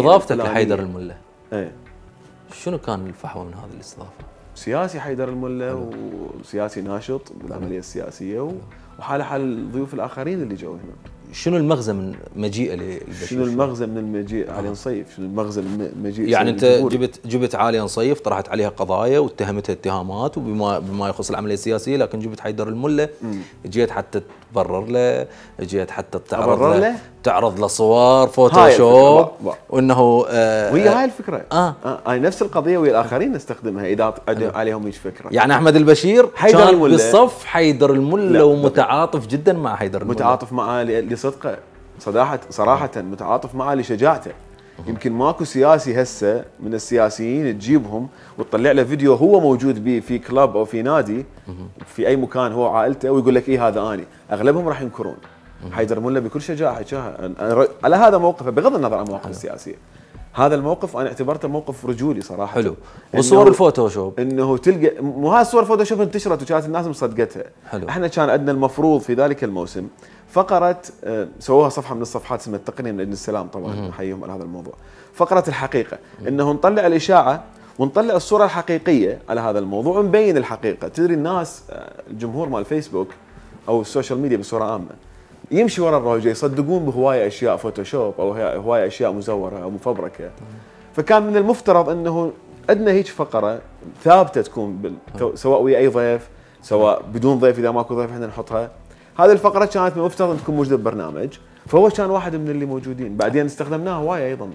استضافتك لحيدر الملا ايه شنو كان الفحوى من هذه الاستضافه؟ سياسي حيدر الملا وسياسي ناشط بالعمليه السياسيه و... وحاله حال الضيوف الاخرين اللي جو هنا شنو المغزى من مجيئه للبشير؟ شنو المغزى من المجيء آه. علي نصيف؟ شنو المغزى من مجيء يعني انت جبت جبت علي نصيف طرحت عليها قضايا واتهمتها اتهامات وبما بما يخص العمليه السياسيه لكن جبت حيدر الملا جيت حتى تبرر له، جيت حتى تعرض له تعرض له صور فوتوشوب وانه آه وهي هاي الفكره آه. آه. آه. نفس القضيه ويا الاخرين نستخدمها اذا آه. عليهم ايش فكره يعني احمد البشير حيدر كان الملة. بالصف حيدر المله ومتعاطف جدا مع حيدر المله متعاطف معاه لصدقه صراحه صراحه متعاطف معاه لشجاعته يمكن ماكو سياسي هسه من السياسيين تجيبهم وتطلع له فيديو هو موجود به في كلب او في نادي في اي مكان هو عائلته ويقول لك اي هذا اني اغلبهم راح ينكرون حيدر مولا بكل شجاعه على هذا موقفه بغض النظر عن مواقفه السياسيه هذا الموقف انا اعتبرته موقف رجولي صراحه حلو وصور الفوتوشوب انه تلقى مو هاي الصور الفوتوشوب انتشرت وكانت الناس مصدقتها حلو احنا كان عندنا المفروض في ذلك الموسم فقره آه، سووها صفحه من الصفحات اسمها التقنيه من اجل السلام طبعا نحييهم على هذا الموضوع فقره الحقيقه انه نطلع الاشاعه ونطلع الصوره الحقيقيه على هذا الموضوع ونبين الحقيقه تدري الناس آه، الجمهور مال الفيسبوك او السوشيال ميديا بصوره عامه يمشي ورا الروجه يصدقون بهوايه اشياء فوتوشوب او هوايه اشياء مزوره او مفبركه فكان من المفترض انه عندنا هيك فقره ثابته تكون سواء ويا اي ضيف سواء بدون ضيف اذا ماكو ضيف احنا نحطها هذه الفقره كانت من المفترض ان تكون موجوده ببرنامج فهو كان واحد من اللي موجودين بعدين استخدمناها هوايه ايضا